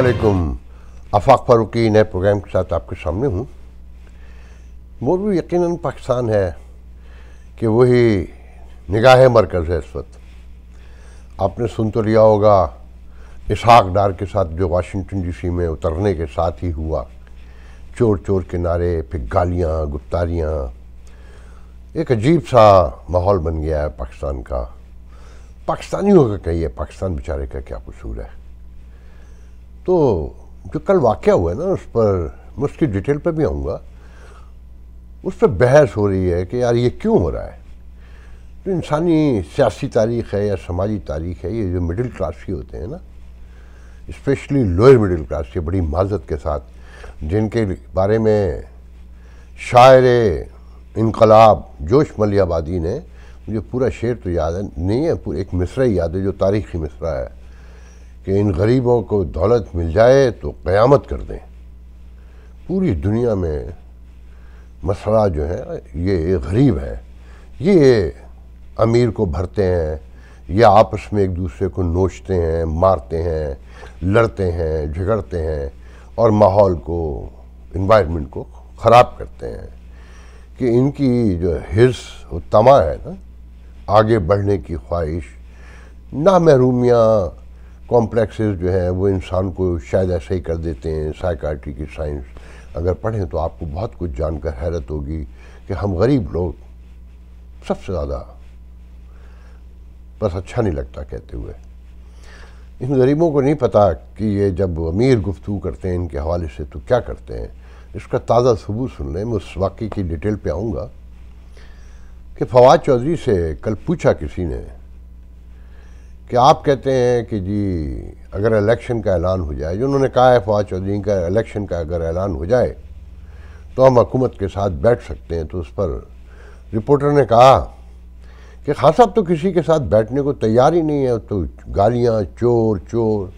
अल्लाम आफाक फारूकी नए प्रोग्राम के साथ आपके सामने हूँ मोरू यकीन पाकिस्तान है कि वही निगाह मरकज़ है इस वक्त आपने सुन तो लिया होगा इसहाक डार के साथ जो वाशिंगटन डीसी में उतरने के साथ ही हुआ चोर चोर के नारे फिर गालियाँ गुप्तारियाँ एक अजीब सा माहौल बन गया है पाकिस्तान का पाकिस्तानियों का कहिए पाकिस्तान बेचारे का क्या कसूर है तो जो कल वाक़ हुआ है ना उस पर मैं उसकी डिटेल पर भी आऊँगा उस पर बहस हो रही है कि यार ये क्यों हो रहा है तो इंसानी सियासी तारीख है या समाजी तारीख है ये जो मिडिल क्लास ही होते हैं ना स्पेशली लोअर मिडिल क्लास के बड़ी माजत के साथ जिनके बारे में शायर इनकलाब जोश मलियाबादी ने मुझे पूरा शेर तो याद है नहीं है पूरा एक मिसरा ही याद है जो तारीखी मिसरा है कि इन गरीबों को दौलत मिल जाए तो क़यामत कर दें पूरी दुनिया में मसला जो है ये गरीब है ये अमीर को भरते हैं ये आपस में एक दूसरे को नोचते हैं मारते हैं लड़ते हैं झगड़ते हैं और माहौल को इन्वायरमेंट को ख़राब करते हैं कि इनकी जो हिर्स व तमा है ना आगे बढ़ने की ख्वाहिश ना महरूमियाँ कॉम्प्लेक्सेस जो हैं वो इंसान को शायद ऐसे ही कर देते हैं साइकाट्री की साइंस अगर पढ़ें तो आपको बहुत कुछ जानकर हैरत होगी कि हम गरीब लोग सबसे ज़्यादा बस अच्छा नहीं लगता कहते हुए इन गरीबों को नहीं पता कि ये जब अमीर गुफ्तु करते हैं इनके हवाले से तो क्या करते हैं इसका ताज़ा सबूत सुन लें मैं उस वाक़े की डिटेल पे आऊँगा कि फवाद चौधरी से कल पूछा किसी ने कि आप कहते हैं कि जी अगर इलेक्शन का ऐलान हो जाए जो उन्होंने कहा है फवाद चौधरी का इलेक्शन का अगर ऐलान हो जाए तो हम हुकूमत के साथ बैठ सकते हैं तो उस पर रिपोर्टर ने कहा कि खास साहब तो किसी के साथ बैठने को तैयार ही नहीं है तो गालियाँ चोर चोर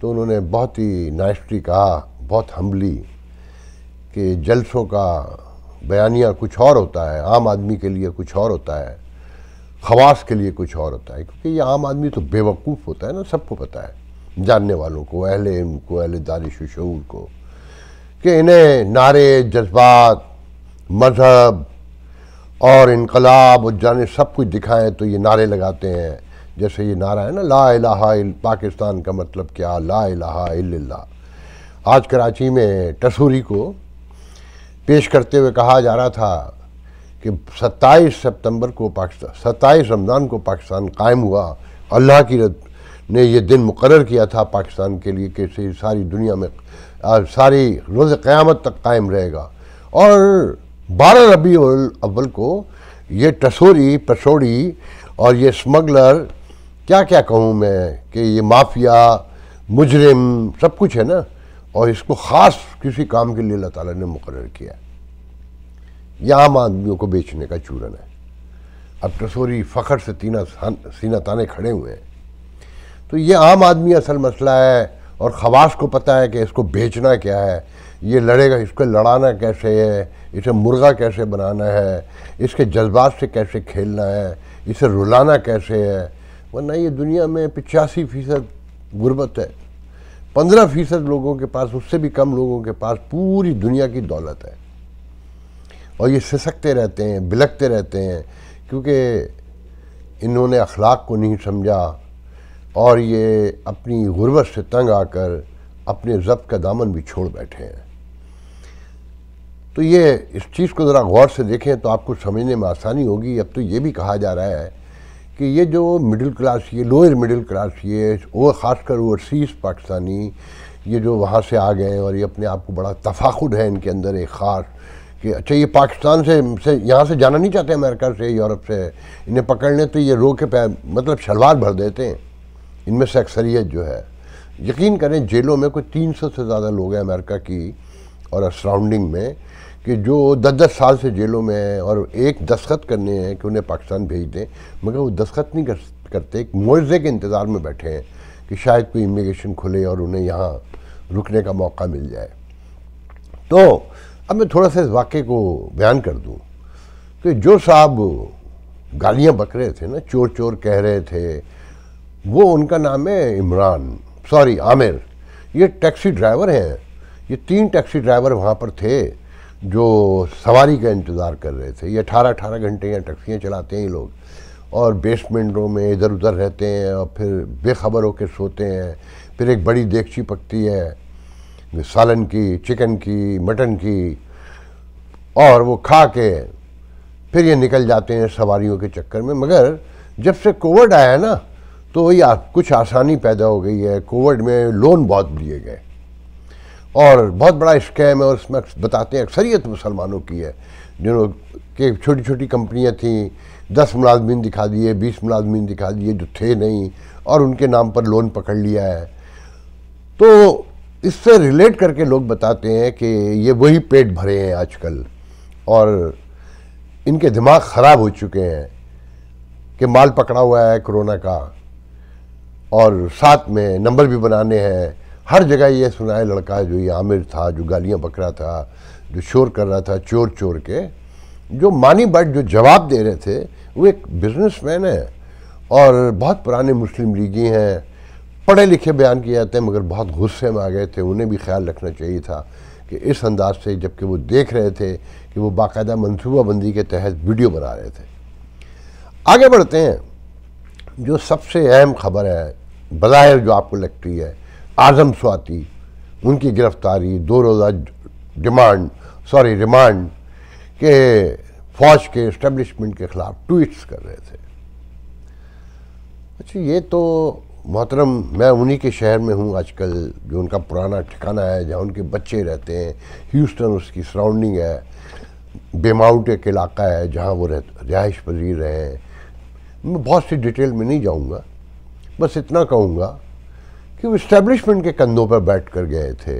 तो उन्होंने बहुत ही नाइस्टी कहा बहुत हम्बली कि जलसों का बयानिया कुछ और होता है आम आदमी के लिए कुछ और होता है खवास के लिए कुछ और होता है क्योंकि ये आम आदमी तो बेवकूफ़ होता है ना सबको पता है जानने वालों को अहल इम को अहल दानिश शूर को कि इन्हें नारे जज्बात मज़हब और इनकलाब और जाने सब कुछ दिखाएं तो ये नारे लगाते हैं जैसे ये नारा है ना ला इलाहा पाकिस्तान का मतलब क्या ला इलाहा इल्ला आज कराची में टसूरी को पेश करते हुए कहा जा रहा था कि 27 सितंबर को पाकिस्तान सत्ताईस रमज़ान को पाकिस्तान कायम हुआ अल्लाह की रद ने ये दिन मुकर किया था पाकिस्तान के लिए कि सारी दुनिया में सारी रोज़ क़्यामत तक कायम रहेगा और बारह रबी अव्वल को ये टसोरी पसोड़ी और ये स्मगलर क्या क्या कहूँ मैं कि ये माफिया मुजरिम सब कुछ है ना और इसको ख़ास किसी काम के लिए अल्लाह ताला ने मुकर किया यह आम आदमियों को बेचने का चूरन है अब टसोरी फ़खर से तीना सीना ताने खड़े हुए हैं तो ये आम आदमी असल मसला है और खवास को पता है कि इसको बेचना क्या है ये लड़ेगा इसको लड़ाना कैसे है इसे मुर्गा कैसे बनाना है इसके जज्बात से कैसे खेलना है इसे रुलाना कैसे है वरना ये दुनिया में पचासी फ़ीसद गुर्बत है पंद्रह फ़ीसद लोगों के पास उससे भी कम लोगों के पास पूरी दुनिया की दौलत है और ये सिसकते रहते हैं बिलकते रहते हैं क्योंकि इन्होंने अखलाक को नहीं समझा और ये अपनी गुरबत से तंग आकर अपने जब्त का दामन भी छोड़ बैठे हैं तो ये इस चीज़ को ज़रा गौर से देखें तो आपको समझने में आसानी होगी अब तो ये भी कहा जा रहा है कि ये जो मिडिल क्लास ये लोअर मिडिल क्लास ये वो ख़ासकर ओवरसीज़ पाकिस्तानी ये जो वहाँ से आ गए और ये अपने आप को बड़ा तफाखुद है इनके अंदर एक ख़ास कि अच्छा ये पाकिस्तान से से यहाँ से जाना नहीं चाहते अमेरिका से यूरोप से इन्हें पकड़ने तो ये रो के पैर मतलब शलवार भर देते हैं इनमें से अक्सरियत जो है यकीन करें जेलों में कोई तीन सौ से ज़्यादा लोग हैं अमेरिका की और सराउंडिंग में कि जो दस दस साल से जेलों में हैं और एक दस्खत करने हैं कि उन्हें पाकिस्तान भेज दें मगर वो दस्खत नहीं कर करते एक मुआवजे के इंतज़ार में बैठे हैं कि शायद कोई इमिग्रेशन खुले और उन्हें यहाँ रुकने का मौका मिल जाए तो अब मैं थोड़ा सा इस वाक्य को बयान कर दूं कि जो साहब गालियां बक रहे थे ना चोर चोर कह रहे थे वो उनका नाम है इमरान सॉरी आमिर ये टैक्सी ड्राइवर हैं ये तीन टैक्सी ड्राइवर वहाँ पर थे जो सवारी का इंतज़ार कर रहे थे ये अठारह अठारह घंटे यहाँ टैक्सियाँ चलाते हैं ये लोग और बेसमेंटों में इधर उधर रहते हैं और फिर बेखबर होकर सोते हैं फिर एक बड़ी देखची पकती है सालन की चिकन की मटन की और वो खा के फिर ये निकल जाते हैं सवारियों के चक्कर में मगर जब से कोविड आया ना तो ये कुछ आसानी पैदा हो गई है कोविड में लोन बहुत लिए गए और बहुत बड़ा स्कैम है और उसमें बताते हैं अक्सरियत मुसलमानों की है जिन्हों के छोटी छोटी कंपनियाँ थीं दस मुलाजमीन दिखा दिए बीस मुलाजमीन दिखा दिए जो थे नहीं और उनके नाम पर लोन पकड़ लिया है तो इससे रिलेट करके लोग बताते हैं कि ये वही पेट भरे हैं आजकल और इनके दिमाग ख़राब हो चुके हैं कि माल पकड़ा हुआ है कोरोना का और साथ में नंबर भी बनाने हैं हर जगह ये सुना है लड़का जो ये आमिर था जो गालियाँ बक था जो शोर कर रहा था चोर चोर के जो मानी बट जो जवाब दे रहे थे वो एक बिजनेसमैन है और बहुत पुराने मुस्लिम लीगी हैं पढ़े लिखे बयान किए जाते हैं मगर बहुत गुस्से में आ गए थे उन्हें भी ख्याल रखना चाहिए था कि इस अंदाज से जबकि वो देख रहे थे कि वो बाकायदा मनसूबाबंदी के तहत वीडियो बना रहे थे आगे बढ़ते हैं जो सबसे अहम खबर है बज़ाहिर जो आपको लगती है आज़म स्वाति उनकी गिरफ्तारी दो रोज़ा डिमांड सॉरी रिमांड के फौज के इस्टेब्लिशमेंट के ख़िलाफ़ ट्वीट्स कर रहे थे अच्छा ये तो मोहतरम मैं उन्हीं के शहर में हूँ आजकल जो उनका पुराना ठिकाना है जहाँ उनके बच्चे रहते हैं ह्यूस्टन उसकी सराउंडिंग है बेमाउट एक इलाका है जहाँ वो रह रिहाइश पजीर रहे हैं मैं बहुत सी डिटेल में नहीं जाऊँगा बस इतना कहूँगा कि वो इस्टेब्लिशमेंट के कंधों पर बैठ कर गए थे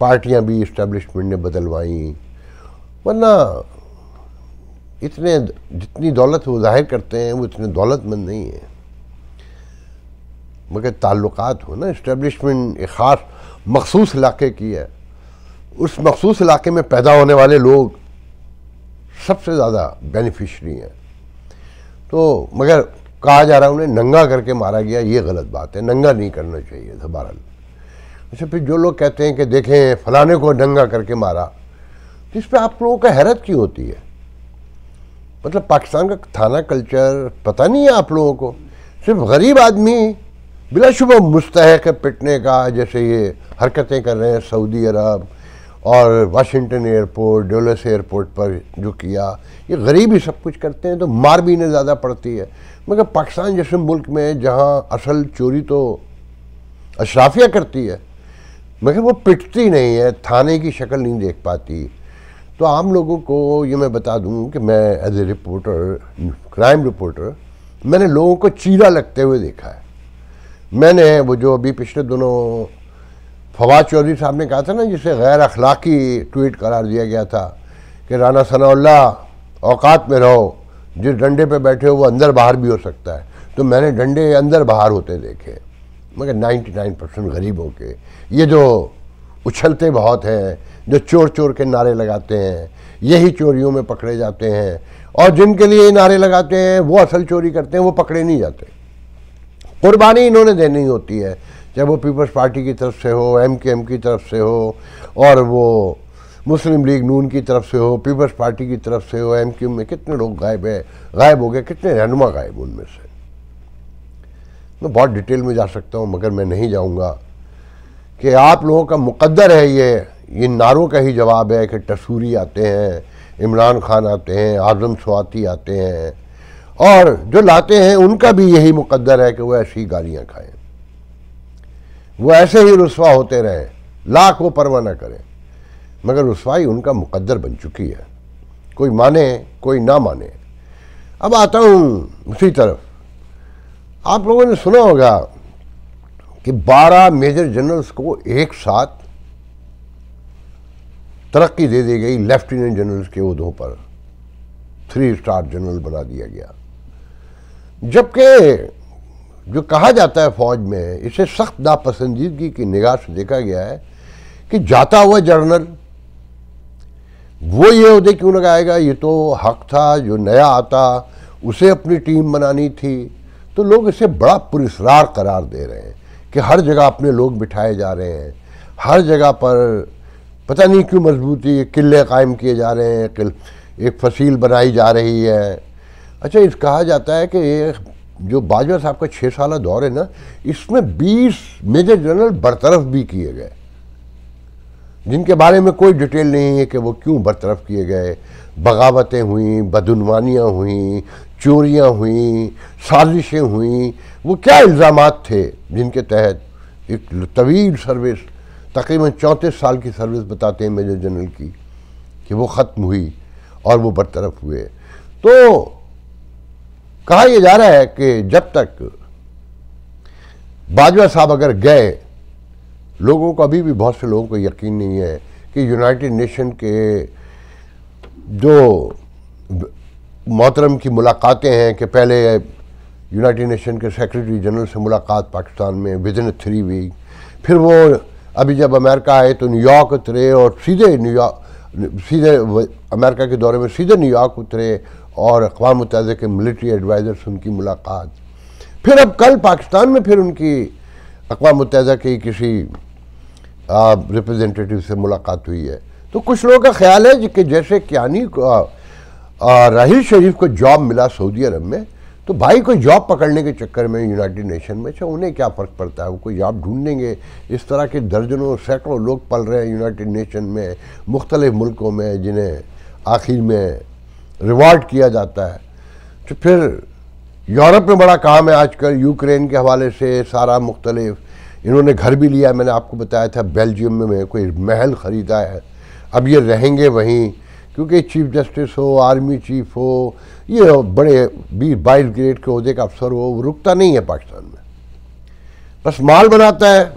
पार्टियाँ भी इस्टेब्लिशमेंट ने बदलवाई वरना इतने जितनी दौलत वो जाहिर करते हैं वो इतने दौलतमंद नहीं हैं मगर ताल्लुक हो ना इस्टेबलिशमेंट एक ख़ास मखसूस इलाके की है उस मखसूस इलाके में पैदा होने वाले लोग सबसे ज़्यादा बेनिफिशरी हैं तो मगर कहा जा रहा है उन्हें नंगा करके मारा गया ये गलत बात है नंगा नहीं करना चाहिए था अच्छा फिर जो लोग कहते हैं कि देखें फलाने को नंगा करके मारा तो इस पर आप लोगों का हैरत क्यों होती है मतलब पाकिस्तान का थाना कल्चर पता नहीं है आप लोगों को सिर्फ गरीब आदमी बिलाशुबा मुस्तक है पिटने का जैसे ये हरकतें कर रहे हैं सऊदी अरब और वाशिंगटन एयरपोर्ट डोलस एयरपोर्ट पर जो किया ये गरीब ही सब कुछ करते हैं तो मार भी इन्हें ज़्यादा पड़ती है मगर पाकिस्तान जैसे मुल्क में जहाँ असल चोरी तो अशराफिया करती है मगर वो पिटती नहीं है थाने की शक्ल नहीं देख पाती तो आम लोगों को ये मैं बता दूँ कि मैं as a reporter crime reporter मैंने लोगों को चीरा लगते हुए देखा है मैंने वो जो अभी पिछले दोनों फवाद चौधरी साहब ने कहा था ना जिसे गैर अखलाकी ट्वीट करार दिया गया था कि राना सनाउल्ला औकात में रहो जिस डंडे पे बैठे हो वो अंदर बाहर भी हो सकता है तो मैंने डंडे अंदर बाहर होते देखे मगर 99 परसेंट गरीबों के ये जो उछलते बहुत हैं जो चोर चोर के नारे लगाते हैं यही चोरियों में पकड़े जाते हैं और जिनके लिए नारे लगाते हैं वो असल चोरी करते हैं वो पकड़े नहीं जाते कुर्बानी इन्होंने देनी होती है चाहे वो पीपल्स पार्टी की तरफ से हो एम के एम की तरफ से हो और वो मुस्लिम लीग नून की तरफ से हो पीपल्स पार्टी की तरफ से हो एम क्यू में कितने लोग गायब है गायब हो गए कितने रहनुमा गायब उनमें से मैं बहुत डिटेल में जा सकता हूँ मगर मैं नहीं जाऊँगा कि आप लोगों का मुकद्दर है ये ये नारों का ही जवाब है कि टसूरी आते हैं इमरान खान आते हैं आजम स्वाति आते हैं और जो लाते हैं उनका भी यही मुकद्दर है कि वो ऐसी गालियाँ खाएं वो ऐसे ही रसवा होते रहें लाख वो परवाह ना करें मगर रसवाई उनका मुकद्दर बन चुकी है कोई माने कोई ना माने अब आता हूँ उसी तरफ आप लोगों ने सुना होगा कि 12 मेजर जनरल्स को एक साथ तरक्की दे दी गई लेफ्टिनेंट जनरल्स के उदों पर थ्री स्टार जनरल बना दिया गया जबकि जो कहा जाता है फौज में इसे सख्त नापसंदीदगी की निगाह से देखा गया है कि जाता हुआ जर्नल वो ये उदे क्यों लगाएगा ये तो हक था जो नया आता उसे अपनी टीम बनानी थी तो लोग इसे बड़ा पुरस्कार करार दे रहे हैं कि हर जगह अपने लोग बिठाए जा रहे हैं हर जगह पर पता नहीं क्यों मजबूती किले कायम किए जा रहे हैं एक फसील बनाई जा रही है अच्छा इस कहा जाता है कि ये जो बाजवा साहब का छः साल दौर है ना इसमें 20 मेजर जनरल बरतरफ भी किए गए जिनके बारे में कोई डिटेल नहीं है कि वो क्यों बरतरफ किए गए बगावतें हुई बदनवानियाँ हुई चोरियाँ हुई साजिशें हुई वो क्या इल्ज़ाम थे जिनके तहत एक तवील सर्विस तकरीबन चौंतीस साल की सर्विस बताते हैं मेजर जनरल की कि वो ख़त्म हुई और वो बरतरफ हुए तो कहा यह जा रहा है कि जब तक बाजवा साहब अगर गए लोगों को अभी भी बहुत से लोगों को यकीन नहीं है कि यूनाइटेड नेशन के जो मोहतरम की मुलाकातें हैं कि पहले यूनाइटेड नेशन के सेक्रेटरी जनरल से मुलाकात पाकिस्तान में विदिन थ्री वीक फिर वो अभी जब अमेरिका आए तो न्यूयॉर्क उतरे और सीधे न्यूयॉर्क सीधे अमेरिका के दौरे में सीधे न्यूयॉर्क उतरे और अकवा मुतहद के मिलिट्री एडवाइज़र से उनकी मुलाकात फिर अब कल पाकिस्तान में फिर उनकी अकवा मुत के किसी रिप्रेजेंटेटिव से मुलाकात हुई है तो कुछ लोगों का ख्याल है कि जैसे क्यानी राहिल शरीफ को जॉब मिला सऊदी अरब में तो भाई कोई जॉब पकड़ने के चक्कर में यूनाइटेड नेशन में अच्छा उन्हें क्या फ़र्क पड़ता है वो कोई जॉब ढूंढेंगे इस तरह के दर्जनों सैकड़ों लोग पल रहे हैं यूनाइटेड नेशन में मुख्तलिफ़ मुल्कों में जिन्हें आखिर में रिवॉर्ड किया जाता है तो फिर यूरोप में बड़ा काम है आजकल यूक्रेन के हवाले से सारा मुख्तलिफ इन्होंने घर भी लिया मैंने आपको बताया था बेल्जियम में, में कोई महल ख़रीदा है अब ये रहेंगे वहीं क्योंकि चीफ जस्टिस हो आर्मी चीफ हो ये हो बड़े बीस बाईस ग्रेड के अहदे का अफसर हो वो रुकता नहीं है पाकिस्तान में बस माल बनाता है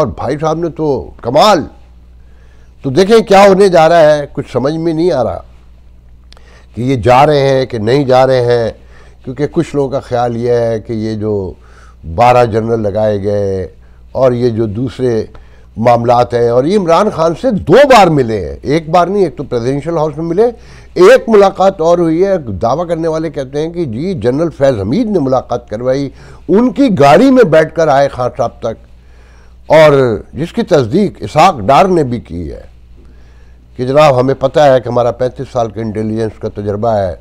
और भाई साहब ने तो कमाल तो देखें क्या होने जा रहा है कुछ समझ में नहीं आ रहा कि ये जा रहे हैं कि नहीं जा रहे हैं क्योंकि कुछ लोगों का ख्याल ये है कि ये जो बारह जनरल लगाए गए और ये जो दूसरे मामला हैं और ये इमरान खान से दो बार मिले हैं एक बार नहीं एक तो प्रेसिडेंशियल हाउस में मिले एक मुलाकात और हुई है दावा करने वाले कहते हैं कि जी जनरल फैज़ हमीद ने मुलाकात करवाई उनकी गाड़ी में बैठ कर आए खान साहब तक और जिसकी तस्दीक इसहाक डार ने भी की है कि जनाब हमें पता है कि हमारा पैंतीस साल का इंटेलिजेंस का तजर्बा है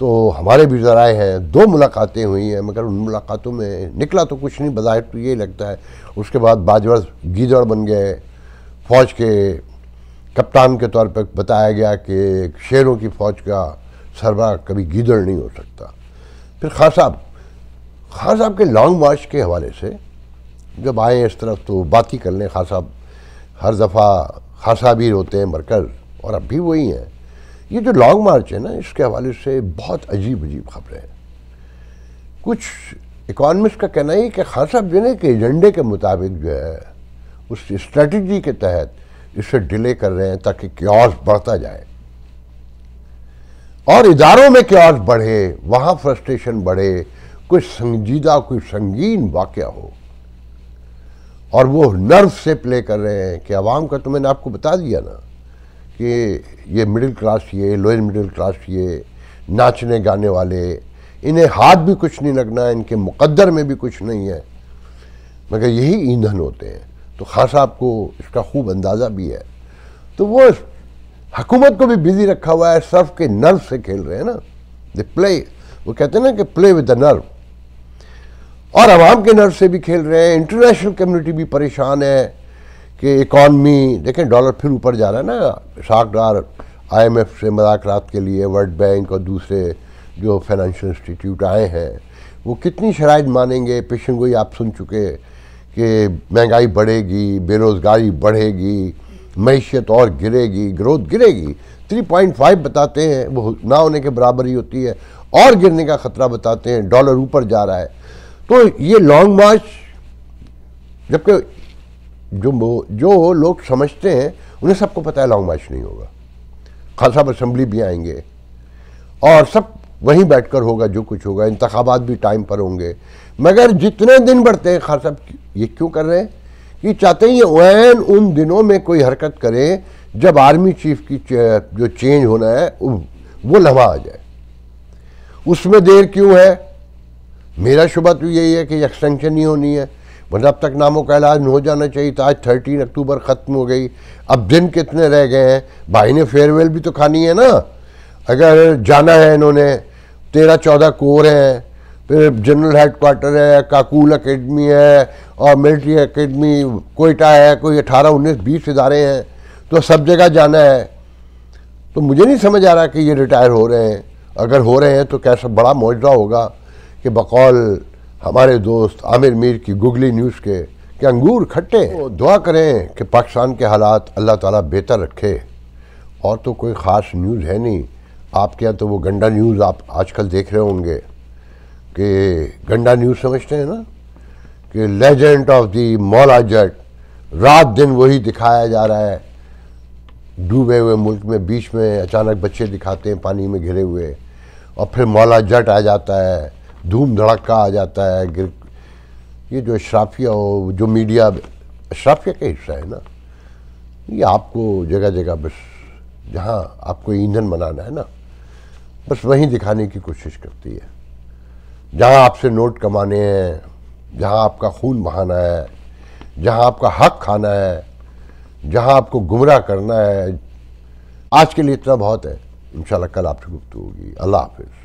तो हमारे भी ज़राए हैं दो मुलाकातें हुई हैं मगर उन मुलाकातों में निकला तो कुछ नहीं बज़ाहिर तो ये लगता है उसके बाद बाजवा गीदड़ बन गए फ़ौज के कप्तान के तौर पर बताया गया कि शेरों की फ़ौज का सरबरा कभी गीदड़ नहीं हो सकता फिर खान साहब खान साहब के लॉन्ग मार्च के हवाले से जब आए इस तरफ तो बात ही कर लें खान साहब हर दफ़ा खासा भी होते हैं मरकज़ और अब भी वही हैं ये जो लॉन्ग मार्च है ना इसके हवाले से बहुत अजीब अजीब खबरें हैं कुछ इकॉनमिस्ट का कहना है कि खासा साहब के एजेंडे के मुताबिक जो है उस स्ट्रेटजी के तहत इसे डिले कर रहे हैं ताकि क्योस बढ़ता जाए और इदारों में क्योस बढ़े वहाँ फ्रस्ट्रेशन बढ़े कोई संजीदा कोई संगीन वाक़ हो और वो नर्व से प्ले कर रहे हैं कि आवाम का तो मैंने आपको बता दिया ना कि ये मिडिल क्लास ये लोअर मिडिल क्लास ये नाचने गाने वाले इन्हें हाथ भी कुछ नहीं लगना है इनके मुकद्दर में भी कुछ नहीं है मगर यही ईंधन होते हैं तो खास आपको इसका खूब अंदाज़ा भी है तो वो हकूमत को भी बिजी रखा हुआ है सर्फ के नर्व से खेल रहे हैं ना द प्ले वो कहते हैं ना कि प्ले विद द नर्व और आवाम के नर्व से भी खेल रहे हैं इंटरनेशनल कम्युनिटी भी परेशान है कि इकॉनमी देखें डॉलर फिर ऊपर जा रहा है ना साकडार आईएमएफ से मदाकरात के लिए वर्ल्ड बैंक और दूसरे जो फाइनेंशियल इंस्टीट्यूट आए हैं वो कितनी शराइ मानेंगे पेशन गोई आप सुन चुके कि महंगाई बढ़ेगी बेरोज़गारी बढ़ेगी मीशत और गिरेगी ग्रोथ गिरेगी 3.5 बताते हैं वो ना होने के बराबर ही होती है और गिरने का ख़तरा बताते हैं डॉलर ऊपर जा रहा है तो ये लॉन्ग मार्च जबकि जो जो लोग समझते हैं उन्हें सबको पता है लॉन्ग मार्च नहीं होगा खान साहब असम्बली भी आएंगे और सब वहीं बैठकर होगा जो कुछ होगा इंतबात भी टाइम पर होंगे मगर जितने दिन बढ़ते हैं खास साहब ये क्यों कर रहे हैं कि चाहते हैं ये वैन उन दिनों में कोई हरकत करें जब आर्मी चीफ की जो चेंज होना है वो लम्हा आ जाए उसमें देर क्यों है मेरा शुबा तो यही है कि एक्सटेंशन नहीं होनी है वरना मतलब अब तक नामों का ऐलान हो जाना चाहिए था आज थर्टीन अक्टूबर ख़त्म हो गई अब दिन कितने रह गए हैं भाई ने फेयरवेल भी तो खानी है ना अगर जाना है इन्होंने तेरह चौदह कोर हैं फिर जनरल हेड क्वार्टर है काकूल अकेडमी है और मिलिट्री अकेडमी कोयटा है कोई अठारह उन्नीस बीस इदारे हैं तो सब जगह जाना है तो मुझे नहीं समझ आ रहा कि ये रिटायर हो रहे हैं अगर हो रहे हैं तो कैसा बड़ा मुआवजा होगा कि बकौल हमारे दोस्त आमिर मीर की गुगली न्यूज़ के कि अंगूर खट्टे तो दुआ करें कि पाकिस्तान के हालात अल्लाह ताला बेहतर रखे और तो कोई ख़ास न्यूज़ है नहीं आपके यहाँ तो वो गंडा न्यूज़ आप आजकल देख रहे होंगे कि गंडा न्यूज़ समझते हैं ना कि लेजेंड ऑफ दी मौला जट रात दिन वही दिखाया जा रहा है डूबे हुए मुल्क में बीच में अचानक बच्चे दिखाते हैं पानी में घिरे हुए और फिर मौला जट आ जाता है धूम धड़का आ जाता है गिर ये जो अशराफिया हो जो मीडिया अशराफिया का हिस्सा है ना ये आपको जगह जगह बस जहाँ आपको ईंधन बनाना है ना बस वहीं दिखाने की कोशिश करती है जहाँ आपसे नोट कमाने हैं जहाँ आपका खून बहाना है जहाँ आपका हक खाना है जहाँ आपको गुमराह करना है आज के लिए इतना बहुत है इंशाल्लाह कल आपसे गुप्त होगी अल्लाह हाफिज़